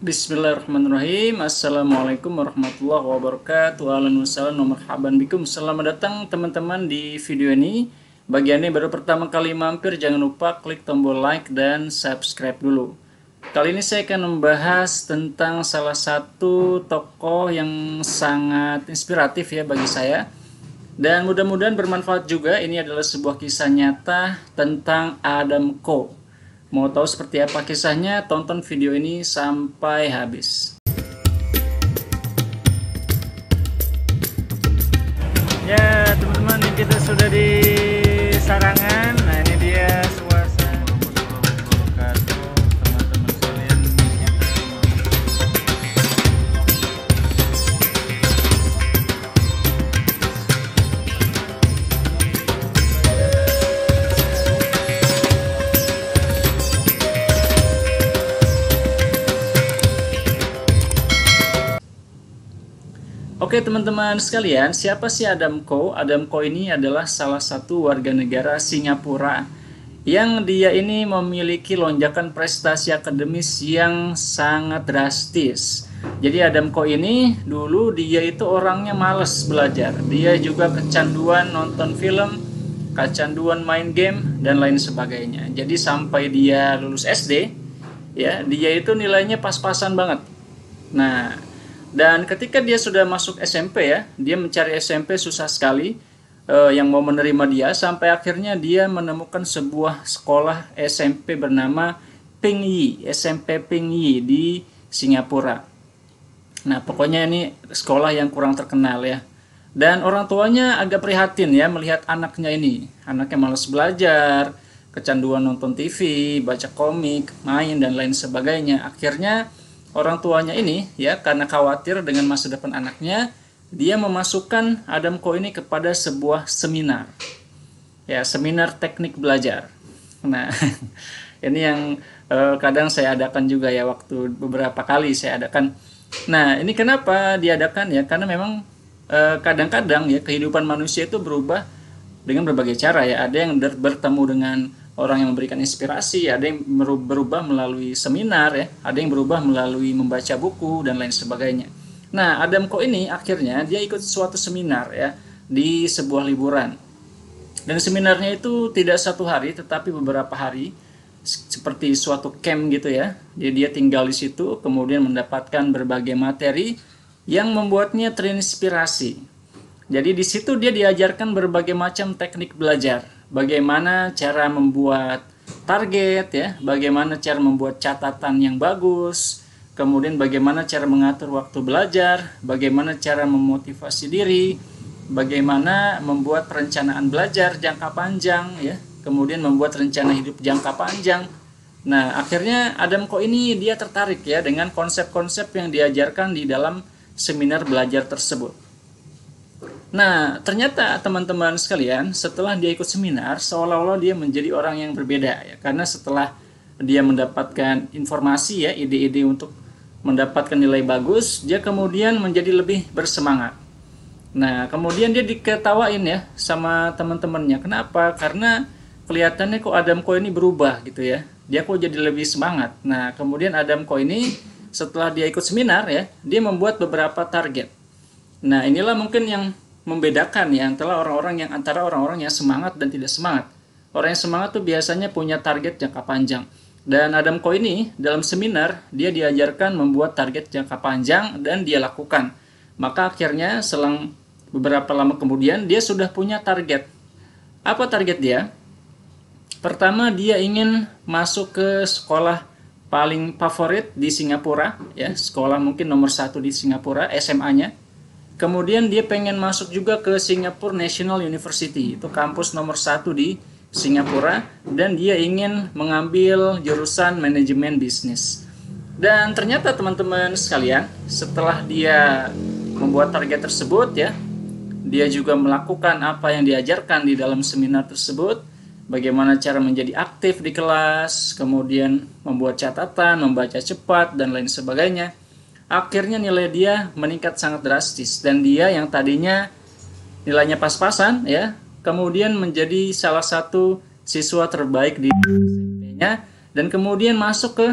Bismillahirrahmanirrahim Assalamualaikum warahmatullahi wabarakatuh Waalaikumsalam. wassalam nomor bikum Selamat datang teman-teman di video ini Bagi anda yang baru pertama kali mampir Jangan lupa klik tombol like dan subscribe dulu Kali ini saya akan membahas tentang salah satu tokoh yang sangat inspiratif ya bagi saya Dan mudah-mudahan bermanfaat juga Ini adalah sebuah kisah nyata tentang Adam Cole Mau tahu seperti apa kisahnya? Tonton video ini sampai habis. Ya, teman-teman, kita sudah di sarang Oke teman-teman sekalian, siapa sih Adam Ko? Adam Ko ini adalah salah satu warga negara Singapura yang dia ini memiliki lonjakan prestasi akademis yang sangat drastis. Jadi Adam Ko ini dulu dia itu orangnya males belajar. Dia juga kecanduan nonton film, kecanduan main game dan lain sebagainya. Jadi sampai dia lulus SD, ya dia itu nilainya pas-pasan banget. Nah, dan ketika dia sudah masuk SMP ya, dia mencari SMP susah sekali eh, yang mau menerima dia sampai akhirnya dia menemukan sebuah sekolah SMP bernama Ping Yi SMP Ping Yi di Singapura. Nah, pokoknya ini sekolah yang kurang terkenal ya. Dan orang tuanya agak prihatin ya melihat anaknya ini. Anaknya malas belajar, kecanduan nonton TV, baca komik, main dan lain sebagainya. Akhirnya orang tuanya ini ya karena khawatir dengan masa depan anaknya, dia memasukkan Adamco ini kepada sebuah seminar. Ya, seminar teknik belajar. Nah, ini yang eh, kadang saya adakan juga ya waktu beberapa kali saya adakan. Nah, ini kenapa diadakan ya? Karena memang eh, kadang-kadang eh, ya kehidupan manusia itu berubah dengan berbagai cara ya. Ada yang bertemu dengan orang yang memberikan inspirasi, ada yang berubah melalui seminar ya, ada yang berubah melalui membaca buku dan lain sebagainya. Nah, Adam Ko ini akhirnya dia ikut suatu seminar ya di sebuah liburan. Dan seminarnya itu tidak satu hari tetapi beberapa hari seperti suatu camp gitu ya. Jadi dia tinggal di situ kemudian mendapatkan berbagai materi yang membuatnya terinspirasi. Jadi di situ dia diajarkan berbagai macam teknik belajar bagaimana cara membuat target ya, bagaimana cara membuat catatan yang bagus, kemudian bagaimana cara mengatur waktu belajar, bagaimana cara memotivasi diri, bagaimana membuat perencanaan belajar jangka panjang ya, kemudian membuat rencana hidup jangka panjang. Nah, akhirnya Adam kok ini dia tertarik ya dengan konsep-konsep yang diajarkan di dalam seminar belajar tersebut. Nah, ternyata teman-teman sekalian, setelah dia ikut seminar, seolah-olah dia menjadi orang yang berbeda ya. Karena setelah dia mendapatkan informasi ya, ide-ide untuk mendapatkan nilai bagus, dia kemudian menjadi lebih bersemangat. Nah, kemudian dia diketawain ya sama teman-temannya. Kenapa? Karena kelihatannya kok Adam Ko ini berubah gitu ya. Dia kok jadi lebih semangat. Nah, kemudian Adam Ko ini setelah dia ikut seminar ya, dia membuat beberapa target. Nah, inilah mungkin yang membedakan ya antara orang-orang yang antara orang-orang yang semangat dan tidak semangat. Orang yang semangat tuh biasanya punya target jangka panjang. Dan Adam Ko ini dalam seminar dia diajarkan membuat target jangka panjang dan dia lakukan. Maka akhirnya selang beberapa lama kemudian dia sudah punya target. Apa target dia? Pertama dia ingin masuk ke sekolah paling favorit di Singapura ya sekolah mungkin nomor satu di Singapura SMA-nya Kemudian dia pengen masuk juga ke Singapore National University, itu kampus nomor satu di Singapura, dan dia ingin mengambil jurusan manajemen bisnis. Dan ternyata teman-teman sekalian, setelah dia membuat target tersebut ya, dia juga melakukan apa yang diajarkan di dalam seminar tersebut, bagaimana cara menjadi aktif di kelas, kemudian membuat catatan, membaca cepat, dan lain sebagainya akhirnya nilai dia meningkat sangat drastis dan dia yang tadinya nilainya pas-pasan ya kemudian menjadi salah satu siswa terbaik di SMP-nya dan kemudian masuk ke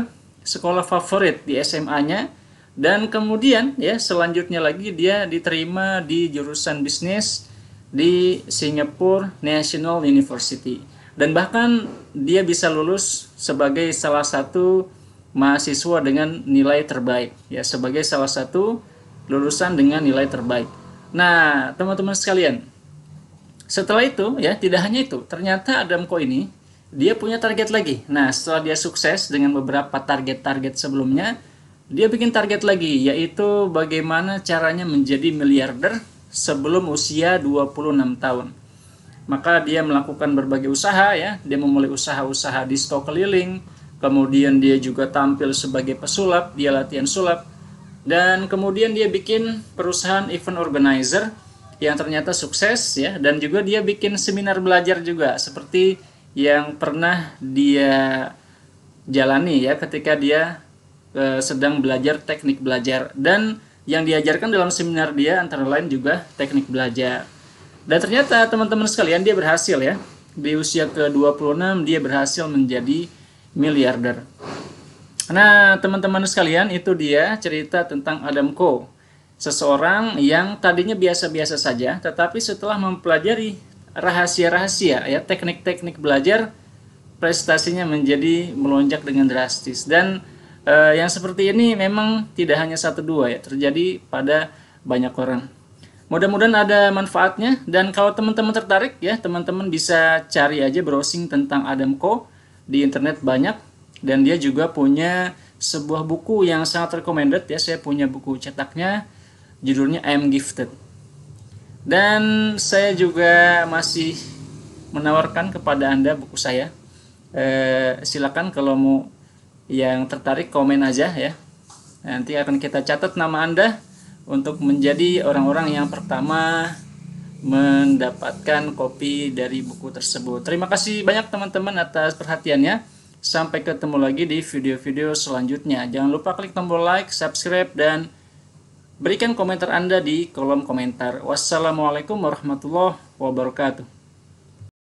sekolah favorit di SMA-nya dan kemudian ya selanjutnya lagi dia diterima di jurusan bisnis di Singapore National University dan bahkan dia bisa lulus sebagai salah satu mahasiswa dengan nilai terbaik ya sebagai salah satu lulusan dengan nilai terbaik. Nah, teman-teman sekalian, setelah itu ya tidak hanya itu, ternyata Adamco ini dia punya target lagi. Nah, setelah dia sukses dengan beberapa target-target sebelumnya, dia bikin target lagi yaitu bagaimana caranya menjadi miliarder sebelum usia 26 tahun. Maka dia melakukan berbagai usaha ya, dia memulai usaha-usaha di stok keliling, kemudian dia juga tampil sebagai pesulap, dia latihan sulap, dan kemudian dia bikin perusahaan event organizer yang ternyata sukses ya, dan juga dia bikin seminar belajar juga seperti yang pernah dia jalani ya ketika dia e, sedang belajar teknik belajar dan yang diajarkan dalam seminar dia antara lain juga teknik belajar. Dan ternyata teman-teman sekalian dia berhasil ya. Di usia ke-26 dia berhasil menjadi miliarder. Nah, teman-teman sekalian, itu dia cerita tentang Adam Co. Seseorang yang tadinya biasa-biasa saja, tetapi setelah mempelajari rahasia-rahasia, ya teknik-teknik belajar, prestasinya menjadi melonjak dengan drastis. Dan eh, yang seperti ini memang tidak hanya satu dua ya, terjadi pada banyak orang. Mudah-mudahan ada manfaatnya dan kalau teman-teman tertarik ya teman-teman bisa cari aja browsing tentang Adam Co di internet banyak dan dia juga punya sebuah buku yang sangat recommended ya saya punya buku cetaknya judulnya I am gifted dan saya juga masih menawarkan kepada anda buku saya e, silakan kalau mau yang tertarik komen aja ya nanti akan kita catat nama anda untuk menjadi orang-orang yang pertama mendapatkan kopi dari buku tersebut. Terima kasih banyak teman-teman atas perhatiannya. Sampai ketemu lagi di video-video selanjutnya. Jangan lupa klik tombol like, subscribe, dan berikan komentar Anda di kolom komentar. Wassalamualaikum warahmatullahi wabarakatuh.